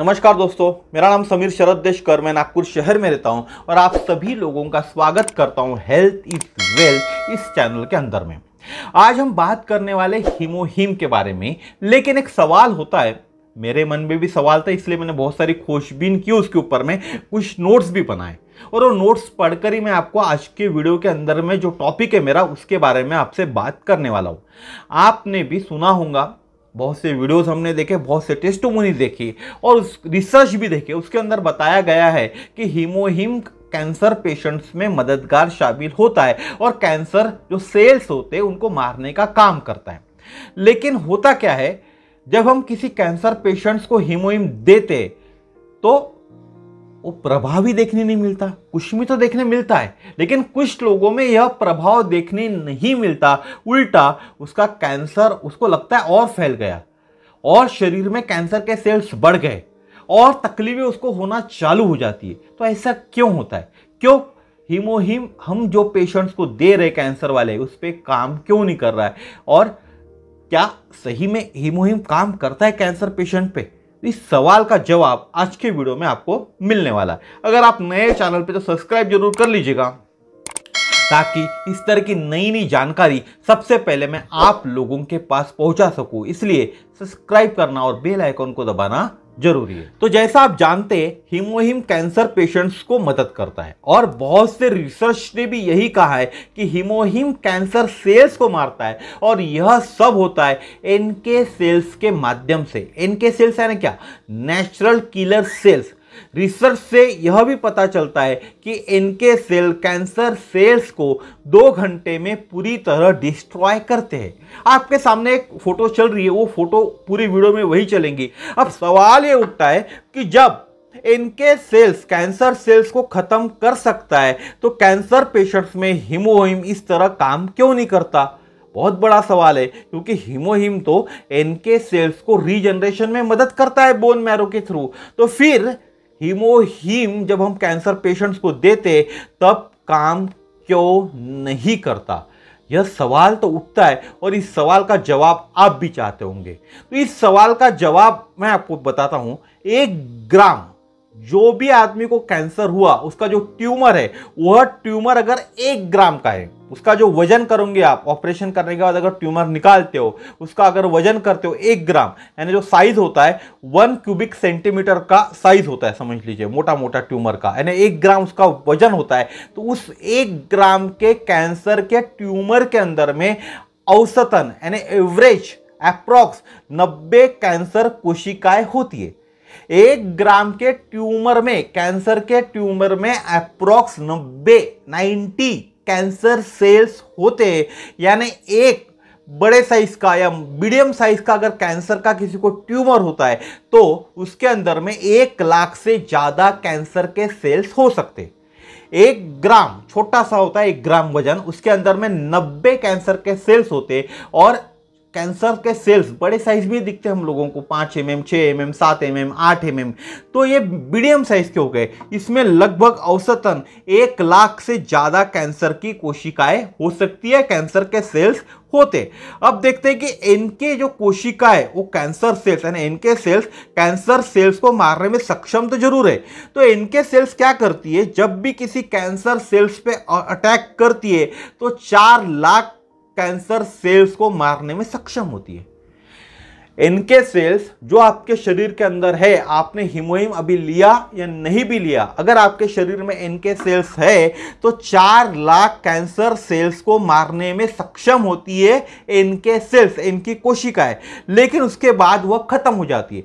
नमस्कार दोस्तों मेरा नाम समीर शरद देशकर मैं नागपुर शहर में रहता हूं और आप सभी लोगों का स्वागत करता हूं हेल्थ इज वेल्थ इस चैनल के अंदर में आज हम बात करने वाले हिमोहिम के बारे में लेकिन एक सवाल होता है मेरे मन में भी सवाल था इसलिए मैंने बहुत सारी खोजबीन की उसके ऊपर में कुछ नोट्स भी बनाए और वो नोट्स पढ़कर ही मैं आपको आज के वीडियो के अंदर में जो टॉपिक है मेरा उसके बारे में आपसे बात करने वाला हूँ आपने भी सुना होगा बहुत से वीडियोस हमने देखे बहुत से टेस्टोमोनीज देखी और उस रिसर्च भी देखे उसके अंदर बताया गया है कि हीमोहिम कैंसर पेशेंट्स में मददगार शामिल होता है और कैंसर जो सेल्स होते हैं उनको मारने का काम करता है लेकिन होता क्या है जब हम किसी कैंसर पेशेंट्स को हीमोहिम देते तो वो प्रभाव ही देखने नहीं मिलता कुछ भी तो देखने मिलता है लेकिन कुछ लोगों में यह प्रभाव देखने नहीं मिलता उल्टा उसका कैंसर उसको लगता है और फैल गया और शरीर में कैंसर के सेल्स बढ़ गए और तकलीफें उसको होना चालू हो जाती है तो ऐसा क्यों होता है क्यों हीमोहीम हम जो पेशेंट्स को दे रहे कैंसर वाले उस पर काम क्यों नहीं कर रहा है और क्या सही में हीमोहीम काम करता है कैंसर पेशेंट पे इस सवाल का जवाब आज के वीडियो में आपको मिलने वाला है अगर आप नए चैनल पे तो सब्सक्राइब जरूर कर लीजिएगा ताकि इस तरह की नई नई जानकारी सबसे पहले मैं आप लोगों के पास पहुंचा सकूं इसलिए सब्सक्राइब करना और बेल आइकॉन को दबाना जरूरी है तो जैसा आप जानते हैं हिमोहिम कैंसर पेशेंट्स को मदद करता है और बहुत से रिसर्च ने भी यही कहा है कि हिमोहिम कैंसर सेल्स को मारता है और यह सब होता है एनके सेल्स के माध्यम से एनके सेल्स यानी क्या नेचुरल किलर सेल्स रिसर्च से यह भी पता चलता है कि इनके सेल कैंसर सेल्स को दो घंटे में पूरी तरह डिस्ट्रॉय करते हैं आपके सामने एक फ़ोटो चल रही है वो फ़ोटो पूरी वीडियो में वही चलेंगी अब सवाल ये उठता है कि जब इनके सेल्स कैंसर सेल्स को ख़त्म कर सकता है तो कैंसर पेशेंट्स में हिमोहिम इस तरह काम क्यों नहीं करता बहुत बड़ा सवाल है क्योंकि हिमोहिम तो एनके सेल्स को रीजनरेशन में मदद करता है बोन मैरो के थ्रू तो फिर हीमोहीम जब हम कैंसर पेशेंट्स को देते तब काम क्यों नहीं करता यह सवाल तो उठता है और इस सवाल का जवाब आप भी चाहते होंगे तो इस सवाल का जवाब मैं आपको बताता हूँ एक ग्राम जो भी आदमी को कैंसर हुआ उसका जो ट्यूमर है वह ट्यूमर अगर एक ग्राम का है उसका जो वजन करोगे आप ऑपरेशन करने के बाद अगर ट्यूमर निकालते हो उसका अगर वजन करते हो एक ग्राम यानी जो साइज होता है वन क्यूबिक सेंटीमीटर का साइज होता है समझ लीजिए मोटा मोटा ट्यूमर का यानी एक ग्राम उसका वजन होता है तो उस एक ग्राम के कैंसर के ट्यूमर के अंदर में औसतन यानी एवरेज अप्रॉक्स नब्बे कैंसर कोशिकाएं होती है एक ग्राम के ट्यूमर में कैंसर के ट्यूमर में अप्रोक्स नब्बे नाइन्टी कैंसर सेल्स होते यानी एक बड़े साइज का या मीडियम साइज का अगर कैंसर का किसी को ट्यूमर होता है तो उसके अंदर में एक लाख से ज़्यादा कैंसर के सेल्स हो सकते एक ग्राम छोटा सा होता है एक ग्राम वजन उसके अंदर में 90 कैंसर के सेल्स होते और कैंसर के सेल्स बड़े साइज में दिखते हैं हम लोगों को पाँच एम एम छः एम एम सात एम एम आठ एम एम तो ये मीडियम साइज के हो गए इसमें लगभग औसतन एक लाख से ज़्यादा कैंसर की कोशिकाएं हो सकती है कैंसर के सेल्स होते अब देखते हैं कि इनके जो कोशिकाएं वो कैंसर सेल्स यानी इनके सेल्स कैंसर सेल्स को मारने में सक्षम तो जरूर है तो इनके सेल्स क्या करती है जब भी किसी कैंसर सेल्स पे अटैक करती है तो चार लाख कैंसर सेल्स को मारने में सक्षम होती है इनके सेल्स जो आपके शरीर के अंदर है आपने हिमोहिम अभी लिया या नहीं भी लिया अगर आपके शरीर में इनके सेल्स है तो चार लाख कैंसर सेल्स को मारने में सक्षम होती है इनके सेल्स इनकी कोशिकाएं लेकिन उसके बाद वह खत्म हो जाती है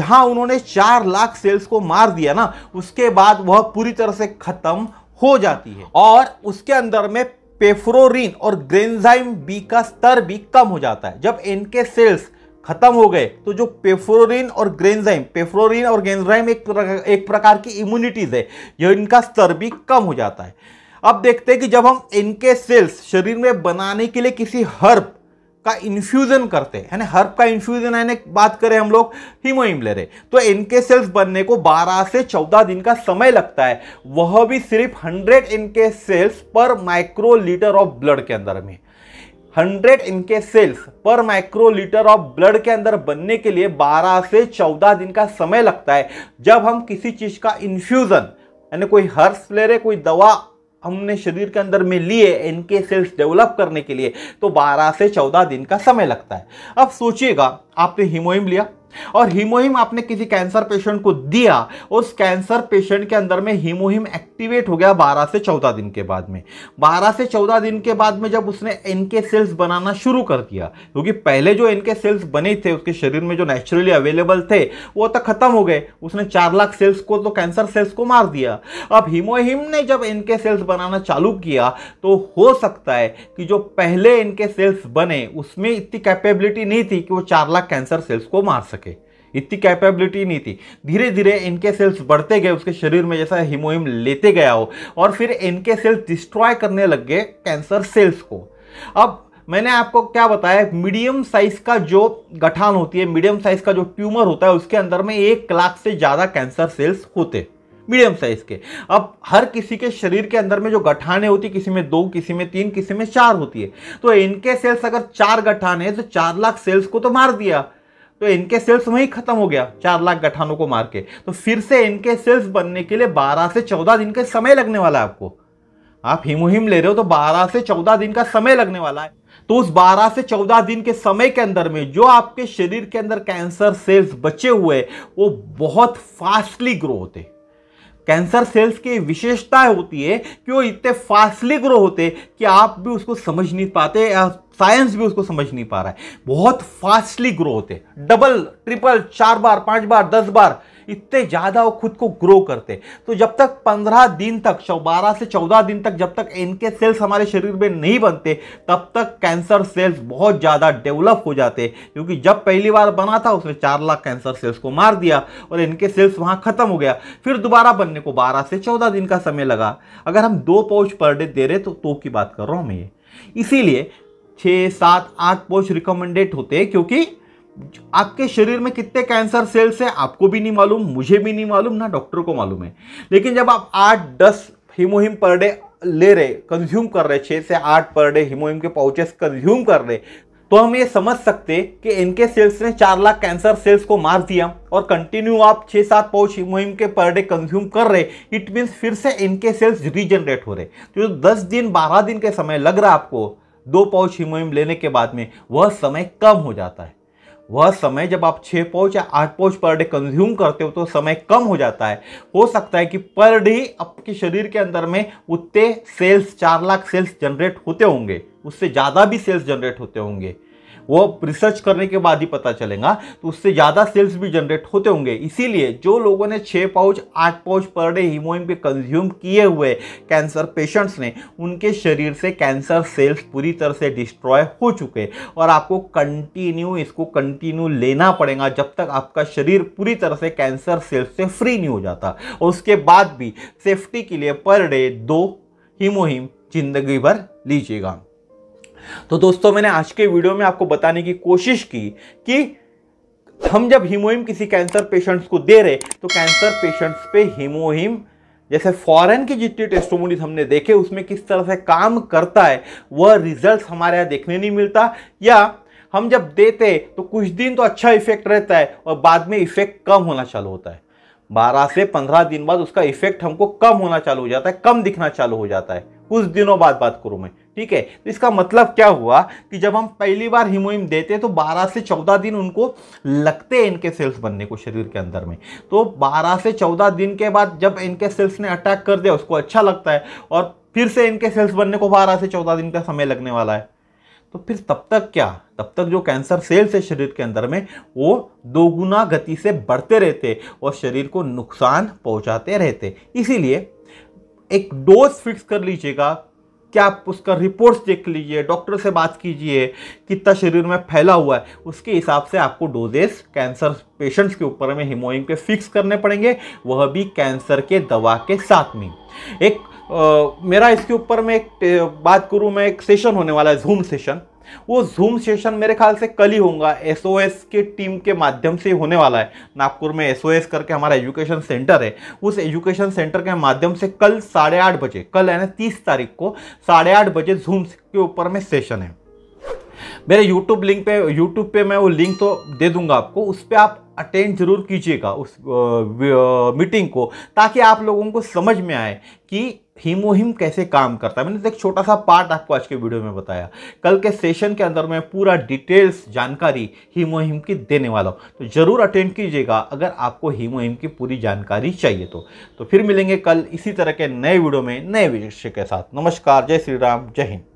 जहां उन्होंने चार लाख सेल्स को मार दिया ना उसके बाद वह पूरी तरह से खत्म हो जाती है और उसके अंदर में पेफ्रोरिन और ग्रेनजाइम बी का स्तर भी कम हो जाता है जब इनके सेल्स खत्म हो गए तो जो पेफ्रोरिन और ग्रेनजाइम पेफ्रोरिन और ग्रेनजाइम एक प्रकार, एक प्रकार की इम्यूनिटीज है यह इनका स्तर भी कम हो जाता है अब देखते हैं कि जब हम इनके सेल्स शरीर में बनाने के लिए किसी हर्ब का इन्फ्यूज़न करते हैं ना हर्ब का इन्फ्यूज़न यानी बात करें हम लोग हीमो इम्लेरे तो इनके सेल्स बनने को 12 से 14 दिन का समय लगता है वह भी सिर्फ 100 इनके सेल्स पर माइक्रो लीटर ऑफ ब्लड के अंदर में 100 इनके सेल्स पर माइक्रो लीटर ऑफ ब्लड के अंदर बनने के लिए 12 से 14 दिन का समय लगता है जब हम किसी चीज़ का इन्फ्यूज़न यानी कोई हर्ब ले रहे कोई दवा हमने शरीर के अंदर में लिए इनके सेल्स डेवलप करने के लिए तो 12 से 14 दिन का समय लगता है अब सोचिएगा आपने हिमोइम लिया और हीमोहिम आपने किसी कैंसर पेशेंट को दिया उस कैंसर पेशेंट के अंदर में हीमोहिम एक्टिवेट हो गया 12 से 14 दिन के बाद में 12 से 14 दिन के बाद में जब उसने इनके सेल्स बनाना शुरू कर दिया क्योंकि पहले जो इनके सेल्स बने थे उसके शरीर में जो नेचुरली अवेलेबल थे वो तो खत्म हो गए उसने चार लाख सेल्स को तो कैंसर सेल्स को मार दिया अब हीमोहिम ने जब इनके सेल्स बनाना चालू किया तो हो सकता है कि जो पहले इनके सेल्स बने उसमें इतनी कैपेबिलिटी नहीं थी कि वो चार लाख कैंसर सेल्स को मार सके इतनी कैपेबिलिटी नहीं थी धीरे धीरे इनके सेल्स बढ़ते गए उसके शरीर में जैसा हिमोहिम लेते गया हो और फिर इनके सेल्स डिस्ट्रॉय करने लग गए कैंसर सेल्स को अब मैंने आपको क्या बताया मीडियम साइज का जो गठान होती है मीडियम साइज का जो ट्यूमर होता है उसके अंदर में एक लाख से ज़्यादा कैंसर सेल्स होते मीडियम साइज के अब हर किसी के शरीर के अंदर में जो गठाने होती है किसी में दो किसी में तीन किसी में चार होती है तो इनके सेल्स अगर चार गठाने हैं तो चार लाख सेल्स को तो मार दिया तो इनके सेल्स वहीं खत्म हो गया चार लाख गठानों को मार के तो फिर से इनके सेल्स बनने के लिए बारह से चौदह दिन का समय लगने वाला है आपको आप हिमोहिम ले रहे हो तो बारह से चौदह दिन का समय लगने वाला है तो उस 12 से 14 दिन के समय के अंदर में जो आपके शरीर के अंदर कैंसर सेल्स बचे हुए वो बहुत फास्टली ग्रो होते हैं कैंसर सेल्स की विशेषता होती है कि वो इतने फास्टली ग्रो होते कि आप भी उसको समझ नहीं पाते या साइंस भी उसको समझ नहीं पा रहा है बहुत फास्टली ग्रो होते डबल ट्रिपल चार बार पांच बार दस बार इतने ज़्यादा वो खुद को ग्रो करते तो जब तक पंद्रह दिन तक बारह से चौदह दिन तक जब तक इनके सेल्स हमारे शरीर में नहीं बनते तब तक कैंसर सेल्स बहुत ज़्यादा डेवलप हो जाते क्योंकि जब पहली बार बना था उसने चार लाख कैंसर सेल्स को मार दिया और इनके सेल्स वहाँ ख़त्म हो गया फिर दोबारा बनने को बारह से चौदह दिन का समय लगा अगर हम दो पाउच पर डे दे रहे तो, तो की बात कर रहा हूँ मैं इसीलिए छः सात आठ पाउच रिकमेंडेड होते हैं क्योंकि आपके शरीर में कितने कैंसर सेल्स हैं आपको भी नहीं मालूम मुझे भी नहीं मालूम ना डॉक्टर को मालूम है लेकिन जब आप आठ दस हिमोहिम पर डे ले रहे कंज्यूम कर रहे छः से आठ पर डे हिमोहिम के पाउचेस कंज्यूम कर रहे तो हम ये समझ सकते कि इनके सेल्स ने चार लाख कैंसर सेल्स को मार दिया और कंटिन्यू आप छः सात पाउच हिमोहिम के पर डे कंज्यूम कर रहे इट मीन्स फिर से इनके सेल्स रीजनरेट हो रहे तो दस दिन बारह दिन के समय लग रहा आपको दो पाउच हिमोहिम लेने के बाद में वह समय कम हो जाता है वह समय जब आप छः पाउच या आठ पाउच पर डे कंज्यूम करते हो तो समय कम हो जाता है हो सकता है कि पर डे आपके शरीर के अंदर में उतने सेल्स चार लाख सेल्स जनरेट होते होंगे उससे ज़्यादा भी सेल्स जनरेट होते होंगे वो रिसर्च करने के बाद ही पता चलेगा तो उससे ज़्यादा सेल्स भी जनरेट होते होंगे इसीलिए जो लोगों ने छः पाउच आठ पाउच पर डे हीमोइन के कंज्यूम किए हुए कैंसर पेशेंट्स ने उनके शरीर से कैंसर सेल्स पूरी तरह से डिस्ट्रॉय हो चुके और आपको कंटिन्यू इसको कंटिन्यू लेना पड़ेगा जब तक आपका शरीर पूरी तरह से कैंसर सेल्स से फ्री नहीं हो जाता और उसके बाद भी सेफ्टी के लिए पर डे दो हीमोहिम जिंदगी भर लीजिएगा तो दोस्तों मैंने आज के वीडियो में आपको बताने की कोशिश की कि हम जब हीमोहिम किसी कैंसर पेशेंट्स को दे रहे तो कैंसर पेशेंट्स पे हीमोहिम जैसे फॉरेन की जितनी टेस्टोमोनीज हमने देखे उसमें किस तरह से काम करता है वह रिजल्ट्स हमारे यहाँ देखने नहीं मिलता या हम जब देते तो कुछ दिन तो अच्छा इफेक्ट रहता है और बाद में इफेक्ट कम होना चालू होता है बारह से पंद्रह दिन बाद उसका इफेक्ट हमको कम होना चालू हो जाता है कम दिखना चालू हो जाता है कुछ दिनों बाद बात करूँ मैं ठीक है तो इसका मतलब क्या हुआ कि जब हम पहली बार हिमोइम देते हैं तो 12 से 14 दिन उनको लगते हैं इनके सेल्स बनने को शरीर के अंदर में तो 12 से 14 दिन के बाद जब इनके सेल्स ने अटैक कर दिया उसको अच्छा लगता है और फिर से इनके सेल्स बनने को 12 से 14 दिन का समय लगने वाला है तो फिर तब तक क्या तब तक जो कैंसर सेल्स है शरीर के अंदर में वो दोगुना गति से बढ़ते रहते और शरीर को नुकसान पहुंचाते रहते इसीलिए एक डोज फिक्स कर लीजिएगा क्या आप उसका रिपोर्ट्स चेक लीजिए डॉक्टर से बात कीजिए कितना शरीर में फैला हुआ है उसके हिसाब से आपको डोजेस कैंसर पेशेंट्स के ऊपर में हिमोइम के फिक्स करने पड़ेंगे वह भी कैंसर के दवा के साथ में एक आ, मेरा इसके ऊपर में एक बात करूँ मैं एक सेशन होने वाला है जूम सेशन वो जूम सेशन मेरे ख्याल से कल ही होगा एस के टीम के माध्यम से होने वाला है नागपुर में एस करके हमारा एजुकेशन सेंटर है उस एजुकेशन सेंटर के माध्यम से कल साढ़े आठ बजे कल यानी तीस तारीख को साढ़े आठ बजे जूम के ऊपर में सेशन है मेरे यूट्यूब लिंक पे यूट्यूब पे मैं वो लिंक तो दे दूंगा आपको उस पर आप अटेंड जरूर कीजिएगा उस मीटिंग को ताकि आप लोगों को समझ में आए कि हीमोहिम कैसे काम करता है मैंने तो एक छोटा सा पार्ट आपको आज के वीडियो में बताया कल के सेशन के अंदर मैं पूरा डिटेल्स जानकारी हीमोहिम की देने वाला हूँ तो ज़रूर अटेंड कीजिएगा अगर आपको हीमोहिम की पूरी जानकारी चाहिए तो तो फिर मिलेंगे कल इसी तरह के नए वीडियो में नए विषय के साथ नमस्कार जय श्री राम जय हिंद